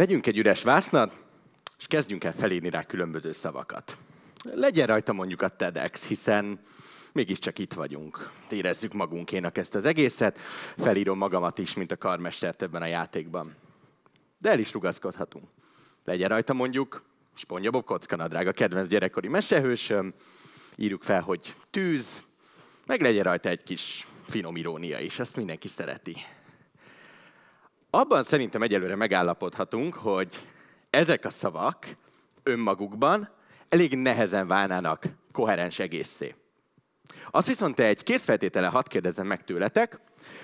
Vegyünk egy üres vásznat, és kezdjünk el felírni rá különböző szavakat. Legyen rajta mondjuk a TEDx, hiszen mégiscsak itt vagyunk. Érezzük magunkénak ezt az egészet, felírom magamat is, mint a karmestert ebben a játékban. De el is rugaszkodhatunk. Legyen rajta mondjuk Spongyabob kockanadrág, a kedvenc gyerekkori mesehősöm, írjuk fel, hogy tűz, meg legyen rajta egy kis finom irónia is, azt mindenki szereti. Abban szerintem egyelőre megállapodhatunk, hogy ezek a szavak önmagukban elég nehezen válnának koherens egészé. Az viszont egy készfeltétele, hadd kérdezem meg tőletek,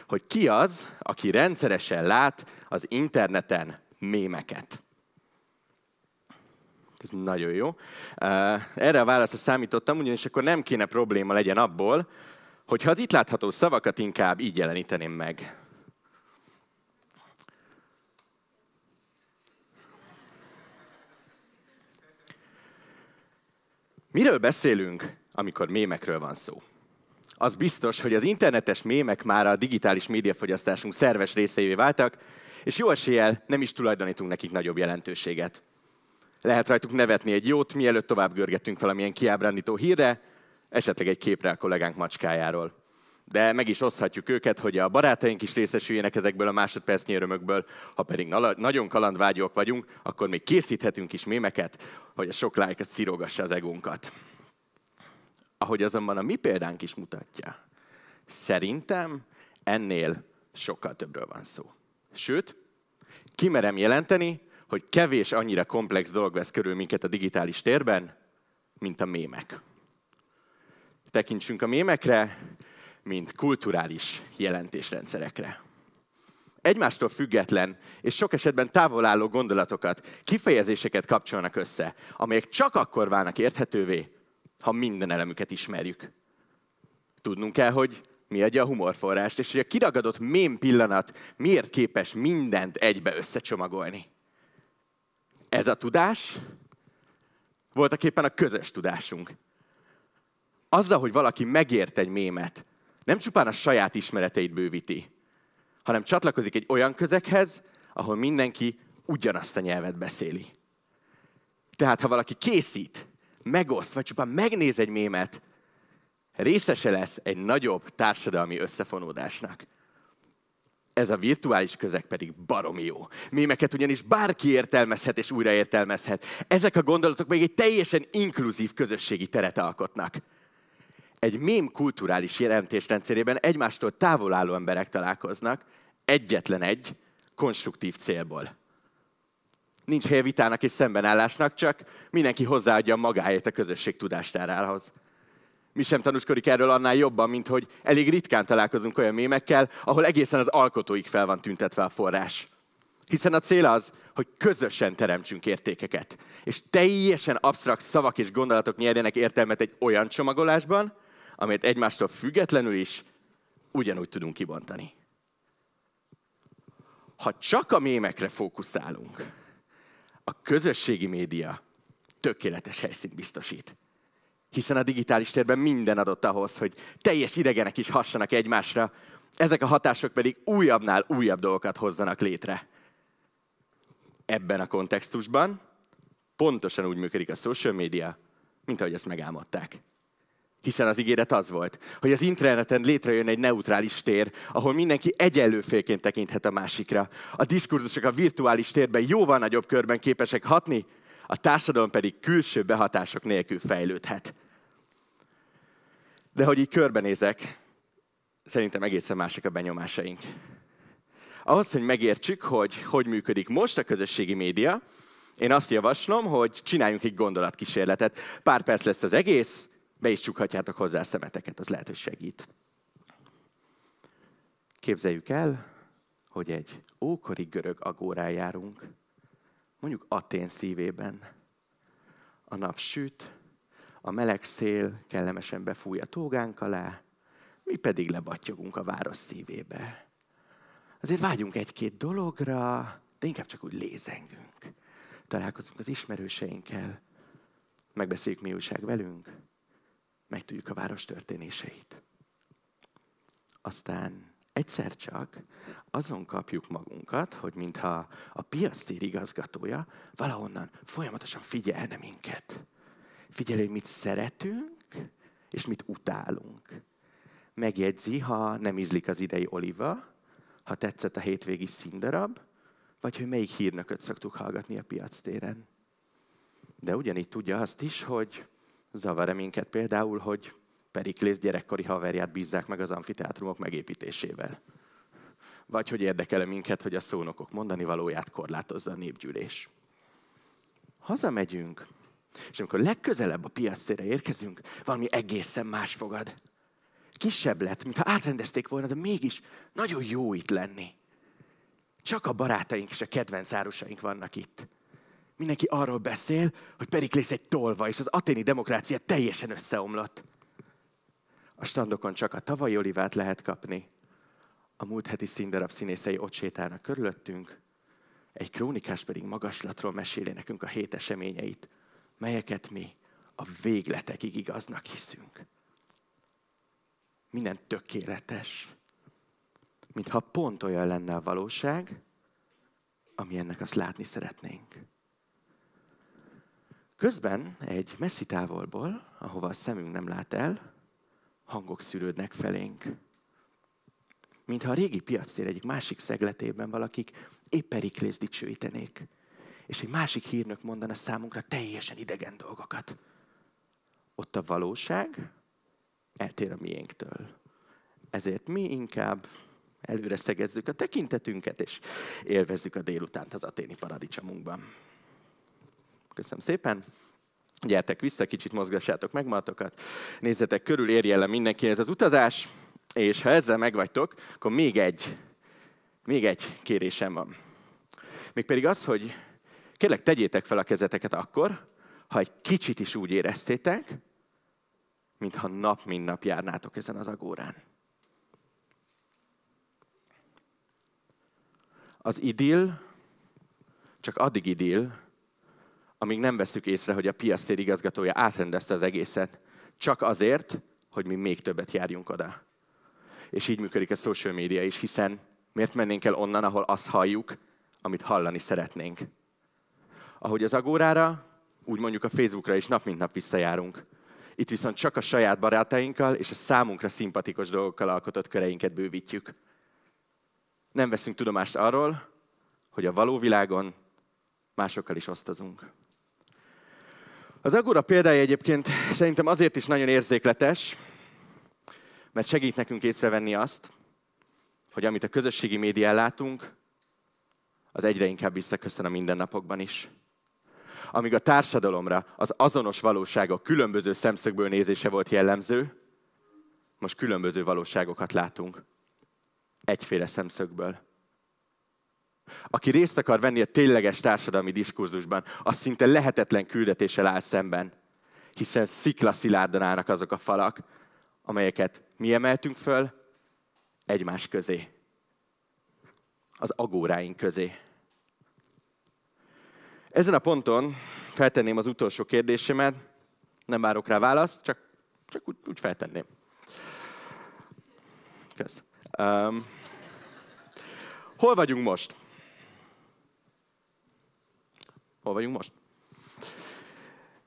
hogy ki az, aki rendszeresen lát az interneten mémeket. Ez nagyon jó. Erre a válaszra számítottam, ugyanis akkor nem kéne probléma legyen abból, hogyha az itt látható szavakat inkább így jeleníteném meg. Miről beszélünk, amikor mémekről van szó? Az biztos, hogy az internetes mémek már a digitális médiafogyasztásunk szerves részeivé váltak, és jó eséllyel nem is tulajdonítunk nekik nagyobb jelentőséget. Lehet rajtuk nevetni egy jót, mielőtt tovább görgetünk valamilyen kiábrándító hírre, esetleg egy képre a kollégánk macskájáról de meg is oszthatjuk őket, hogy a barátaink is részesüljenek ezekből a másodpercnyi örömökből, ha pedig nagyon kalandvágyók vagyunk, akkor még készíthetünk is mémeket, hogy a sok like az szirogassa az egónkat. Ahogy azonban a mi példánk is mutatja, szerintem ennél sokkal többről van szó. Sőt, kimerem jelenteni, hogy kevés annyira komplex dolog vesz körül minket a digitális térben, mint a mémek. Tekintsünk a mémekre, mint kulturális jelentésrendszerekre. Egymástól független és sok esetben távol álló gondolatokat, kifejezéseket kapcsolnak össze, amelyek csak akkor válnak érthetővé, ha minden elemüket ismerjük. Tudnunk kell, hogy mi adja a humorforrást, és hogy a kiragadott mém pillanat miért képes mindent egybe összecsomagolni. Ez a tudás voltak éppen a közös tudásunk. Azzal, hogy valaki megért egy mémet, nem csupán a saját ismereteit bővíti, hanem csatlakozik egy olyan közeghez, ahol mindenki ugyanazt a nyelvet beszéli. Tehát, ha valaki készít, megoszt, vagy csupán megnéz egy mémet, részese lesz egy nagyobb társadalmi összefonódásnak. Ez a virtuális közeg pedig baromi jó. Mémeket ugyanis bárki értelmezhet és újraértelmezhet. Ezek a gondolatok még egy teljesen inkluzív közösségi teret alkotnak egy mém kulturális jelentésrendszerében egymástól távol álló emberek találkoznak, egyetlen egy, konstruktív célból. Nincs helye vitának és szembenállásnak, csak mindenki hozzáadja magáét a közösség tudástárához. Mi sem tanúskodik erről annál jobban, mint hogy elég ritkán találkozunk olyan mémekkel, ahol egészen az alkotóig fel van tüntetve a forrás. Hiszen a cél az, hogy közösen teremtsünk értékeket, és teljesen absztrakt szavak és gondolatok nyerjenek értelmet egy olyan csomagolásban, amelyet egymástól függetlenül is ugyanúgy tudunk kibontani. Ha csak a mémekre fókuszálunk, a közösségi média tökéletes helyszínt biztosít. Hiszen a digitális térben minden adott ahhoz, hogy teljes idegenek is hassanak egymásra, ezek a hatások pedig újabbnál újabb dolgokat hozzanak létre. Ebben a kontextusban pontosan úgy működik a social media, mint ahogy ezt megálmodták hiszen az ígéret az volt, hogy az interneten létrejön egy neutrális tér, ahol mindenki félként tekinthet a másikra. A diskurzusok a virtuális térben jóval nagyobb körben képesek hatni, a társadalom pedig külső behatások nélkül fejlődhet. De hogy így körbenézek, szerintem egészen mások a benyomásaink. Ahhoz, hogy megértsük, hogy hogy működik most a közösségi média, én azt javaslom, hogy csináljunk egy gondolatkísérletet. Pár perc lesz az egész, be is csukhatjátok hozzá a szemeteket, az lehet, hogy segít. Képzeljük el, hogy egy ókori görög agórán járunk, mondjuk Atén szívében. A nap süt, a meleg szél kellemesen befúj a tógánk alá, mi pedig lebattyogunk a város szívébe. Azért vágyunk egy-két dologra, de inkább csak úgy lézengünk. Találkozunk az ismerőseinkkel, megbeszéljük mi újság velünk, megtudjuk a város történéseit. Aztán egyszer csak azon kapjuk magunkat, hogy mintha a piasztér igazgatója valahonnan folyamatosan figyelne minket. Figyelj, hogy mit szeretünk, és mit utálunk. Megjegyzi, ha nem ízlik az idei oliva, ha tetszett a hétvégi színdarab, vagy hogy melyik hírnököt szoktuk hallgatni a piac téren. De ugyanígy tudja azt is, hogy zavar-e minket például, hogy Periklész gyerekkori haverját bízzák meg az amfiteátrumok megépítésével? Vagy hogy érdekel-e minket, hogy a szónokok mondani valóját korlátozza a népgyűlés? Hazamegyünk, és amikor legközelebb a piac tére érkezünk, valami egészen más fogad. Kisebb lett, mintha átrendezték volna, de mégis nagyon jó itt lenni. Csak a barátaink és a kedvenc árusaink vannak itt. Mindenki arról beszél, hogy Periklész egy tolva, és az aténi demokrácia teljesen összeomlott. A standokon csak a tavalyi olivát lehet kapni. A múlt heti színdarab színészei ott sétálnak körülöttünk, egy krónikás pedig magaslatról meséli nekünk a hét eseményeit, melyeket mi a végletekig igaznak hiszünk. Minden tökéletes, mintha pont olyan lenne a valóság, ami ennek azt látni szeretnénk. Közben egy messzi távolból, ahova a szemünk nem lát el, hangok szűrődnek felénk. Mintha a régi tér egyik másik szegletében valakik épp Periklész dicsőítenék, és egy másik hírnök mondana számunkra teljesen idegen dolgokat. Ott a valóság eltér a miénktől. Ezért mi inkább előre szegezzük a tekintetünket, és élvezzük a délutánt az aténi paradicsomunkban. Köszönöm szépen. Gyertek vissza, kicsit mozgassátok meg magatokat, nézzetek körül, érjen le mindenki ez az utazás, és ha ezzel megvagytok, akkor még egy, még egy kérésem van. Mégpedig az, hogy kérlek tegyétek fel a kezeteket akkor, ha egy kicsit is úgy éreztétek, mintha nap mint nap járnátok ezen az agórán. Az idill csak addig idill, amíg nem veszük észre, hogy a piac igazgatója átrendezte az egészet, csak azért, hogy mi még többet járjunk oda. És így működik a social media is, hiszen miért mennénk el onnan, ahol azt halljuk, amit hallani szeretnénk. Ahogy az agórára, úgy mondjuk a Facebookra is nap mint nap visszajárunk. Itt viszont csak a saját barátainkkal és a számunkra szimpatikus dolgokkal alkotott köreinket bővítjük. Nem veszünk tudomást arról, hogy a való világon másokkal is osztozunk. Az Agora példája egyébként szerintem azért is nagyon érzékletes, mert segít nekünk észrevenni azt, hogy amit a közösségi médián látunk, az egyre inkább visszaköszön a mindennapokban is. Amíg a társadalomra az azonos valóságok különböző szemszögből nézése volt jellemző, most különböző valóságokat látunk. Egyféle szemszögből aki részt akar venni a tényleges társadalmi diskurzusban, az szinte lehetetlen küldetéssel áll szemben, hiszen sziklaszilárdan állnak azok a falak, amelyeket mi emeltünk föl egymás közé, az agóráink közé. Ezen a ponton feltenném az utolsó kérdésemet, nem várok rá választ, csak, csak úgy, úgy feltenném. Kösz. Um, hol vagyunk most? Hol vagyunk most?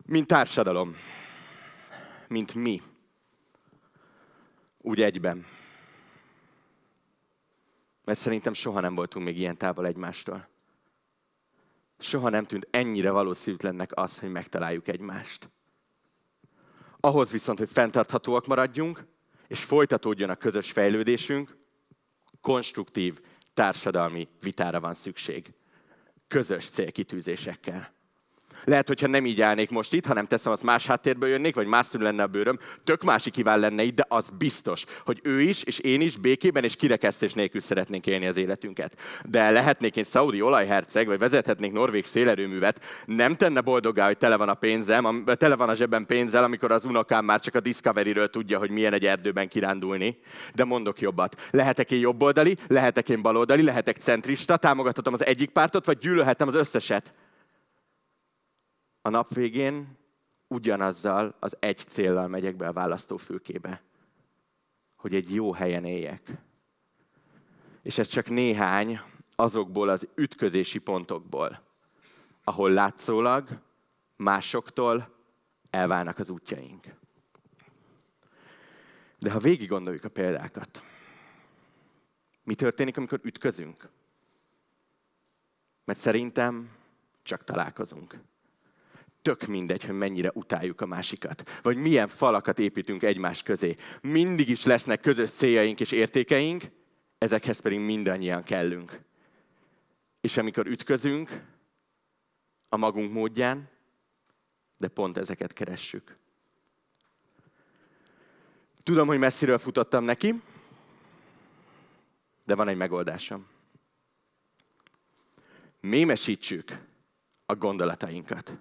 Mint társadalom, mint mi, úgy egyben. Mert szerintem soha nem voltunk még ilyen távol egymástól. Soha nem tűnt ennyire valószínűtlennek az, hogy megtaláljuk egymást. Ahhoz viszont, hogy fenntarthatóak maradjunk, és folytatódjon a közös fejlődésünk, konstruktív társadalmi vitára van szükség közös célkitűzésekkel. Lehet, hogyha nem így állnék most itt, hanem teszem, az más háttérből jönnék, vagy más szűn lenne a bőröm, tök másik kíván lenne itt, de az biztos, hogy ő is, és én is békében és kirekesztés nélkül szeretnénk élni az életünket. De lehetnék én szaudi olajherceg, vagy vezethetnék norvég szélerőművet, nem tenne boldogá, hogy tele van a pénzem, tele van a zsebben pénzzel, amikor az unokám már csak a Discovery-ről tudja, hogy milyen egy erdőben kirándulni. De mondok jobbat. Lehetek én jobboldali, lehetek én baloldali, lehetek centrista, támogathatom az egyik pártot, vagy gyűlölhetem az összeset a nap végén ugyanazzal az egy céllal megyek be a választófülkébe, hogy egy jó helyen éljek. És ez csak néhány azokból az ütközési pontokból, ahol látszólag másoktól elválnak az útjaink. De ha végig gondoljuk a példákat, mi történik, amikor ütközünk? Mert szerintem csak találkozunk tök mindegy, hogy mennyire utáljuk a másikat, vagy milyen falakat építünk egymás közé. Mindig is lesznek közös céljaink és értékeink, ezekhez pedig mindannyian kellünk. És amikor ütközünk a magunk módján, de pont ezeket keressük. Tudom, hogy messziről futottam neki, de van egy megoldásom. Mémesítsük a gondolatainkat.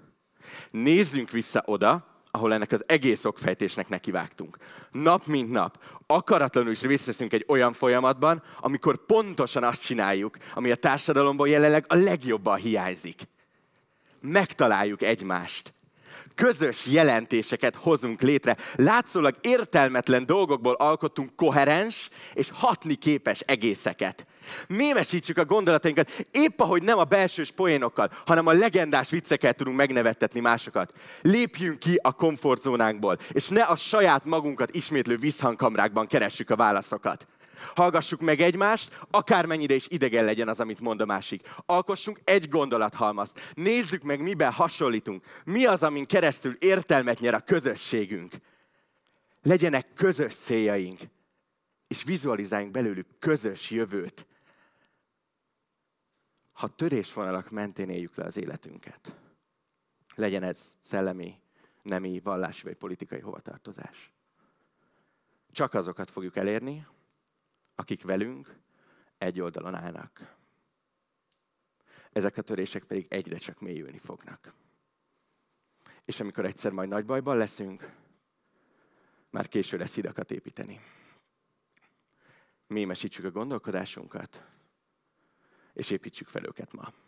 Nézzünk vissza oda, ahol ennek az egész okfejtésnek nekivágtunk. Nap mint nap, akaratlanul is részt egy olyan folyamatban, amikor pontosan azt csináljuk, ami a társadalomból jelenleg a legjobban hiányzik. Megtaláljuk egymást közös jelentéseket hozunk létre. Látszólag értelmetlen dolgokból alkottunk koherens és hatni képes egészeket. Mémesítsük a gondolatainkat, épp ahogy nem a belsős poénokkal, hanem a legendás viccekkel tudunk megnevettetni másokat. Lépjünk ki a komfortzónánkból, és ne a saját magunkat ismétlő visszhangkamrákban keressük a válaszokat. Hallgassuk meg egymást, akármennyire is idegen legyen az, amit mond a másik. Alkossunk egy gondolathalmazt. Nézzük meg, miben hasonlítunk. Mi az, amin keresztül értelmet nyer a közösségünk. Legyenek közös céljaink, és vizualizáljunk belőlük közös jövőt. Ha törésvonalak mentén éljük le az életünket, legyen ez szellemi, nemi, vallási vagy politikai hovatartozás. Csak azokat fogjuk elérni, akik velünk egy oldalon állnak. Ezek a törések pedig egyre csak mélyülni fognak. És amikor egyszer majd nagy bajban leszünk, már késő lesz hidakat építeni. Mémesítsük a gondolkodásunkat, és építsük fel őket ma.